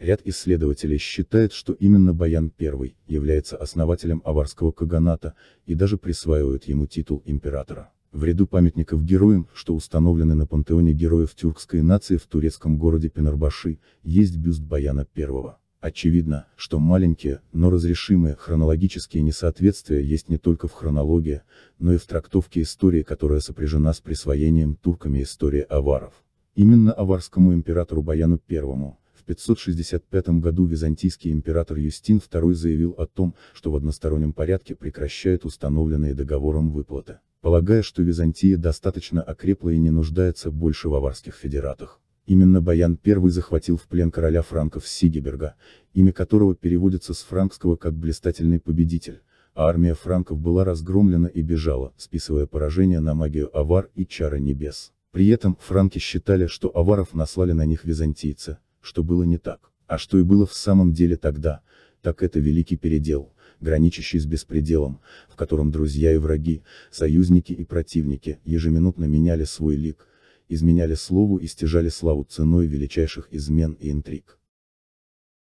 Ряд исследователей считает, что именно Баян I является основателем аварского каганата и даже присваивают ему титул императора. В ряду памятников героям, что установлены на пантеоне героев тюркской нации в турецком городе Пенарбаши, есть бюст Баяна I. Очевидно, что маленькие, но разрешимые хронологические несоответствия есть не только в хронологии, но и в трактовке истории, которая сопряжена с присвоением турками истории аваров. Именно аварскому императору Баяну I, в 565 году византийский император Юстин II заявил о том, что в одностороннем порядке прекращает установленные договором выплаты, полагая, что Византия достаточно окрепла и не нуждается больше в аварских федератах. Именно Баян I захватил в плен короля франков Сигеберга, имя которого переводится с франкского как «блистательный победитель», а армия франков была разгромлена и бежала, списывая поражение на магию авар и чары небес. При этом франки считали, что аваров наслали на них византийцы, что было не так, а что и было в самом деле тогда, так это великий передел, граничащий с беспределом, в котором друзья и враги, союзники и противники, ежеминутно меняли свой лик, изменяли слову и стяжали славу ценой величайших измен и интриг.